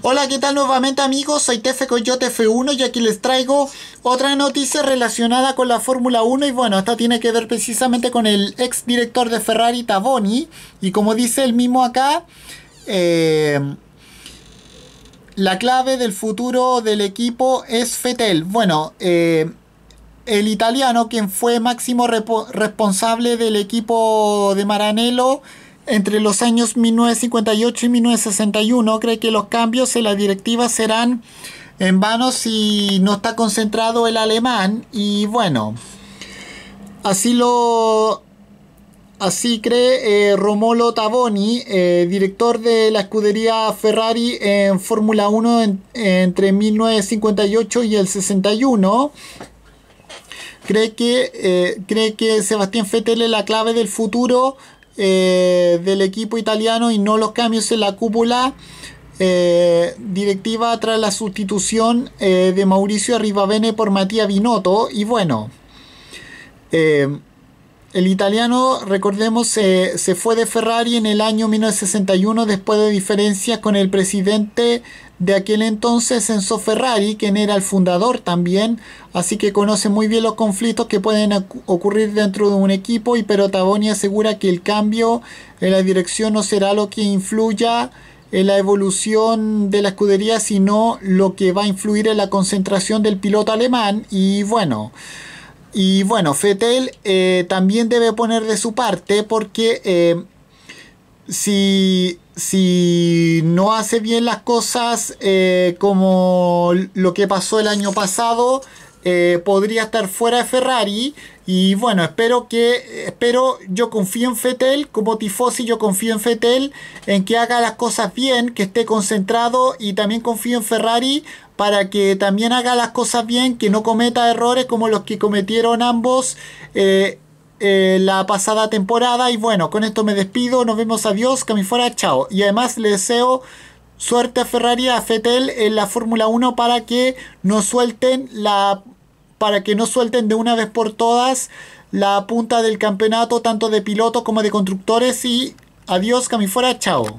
Hola, ¿qué tal nuevamente amigos? Soy TF Coyote F1 y aquí les traigo otra noticia relacionada con la Fórmula 1 y bueno, esta tiene que ver precisamente con el ex director de Ferrari Taboni y como dice el mismo acá, eh, la clave del futuro del equipo es Fetel. Bueno, eh, el italiano, quien fue máximo responsable del equipo de Maranello, entre los años 1958 y 1961 cree que los cambios en la directiva serán en vano si no está concentrado el alemán y bueno, así lo Así cree eh, Romolo Tavoni, eh, director de la escudería Ferrari en Fórmula 1 entre 1958 y el 61. Cree que, eh, cree que Sebastián Fettel es la clave del futuro eh, del equipo italiano y no los cambios en la cúpula eh, directiva tras la sustitución eh, de Mauricio Arribavene por Matías Binotto. Y bueno, el italiano, recordemos, se fue de Ferrari en el año 1961 después de diferencias con el presidente de aquel entonces, Enzo Ferrari, quien era el fundador también, así que conoce muy bien los conflictos que pueden ocurrir dentro de un equipo y Taboni asegura que el cambio en la dirección no será lo que influya en la evolución de la escudería, sino lo que va a influir en la concentración del piloto alemán y bueno. Y bueno, Fetel eh, también debe poner de su parte porque eh, si, si, no hace bien las cosas eh, como lo que pasó el año pasado, eh, podría estar fuera de Ferrari. Y bueno, espero que, espero, yo confío en Fettel como tifosi yo confío en Fettel en que haga las cosas bien, que esté concentrado y también confío en Ferrari para que también haga las cosas bien, que no cometa errores como los que cometieron ambos. Eh, eh, la pasada temporada. Y bueno, con esto me despido. Nos vemos. Adiós. Que fuera. Chao. Y además le deseo suerte a Ferrari, a Fetel en la Fórmula 1 para que no suelten la para que no suelten de una vez por todas la punta del campeonato tanto de pilotos como de constructores y adiós, camifuera, chao.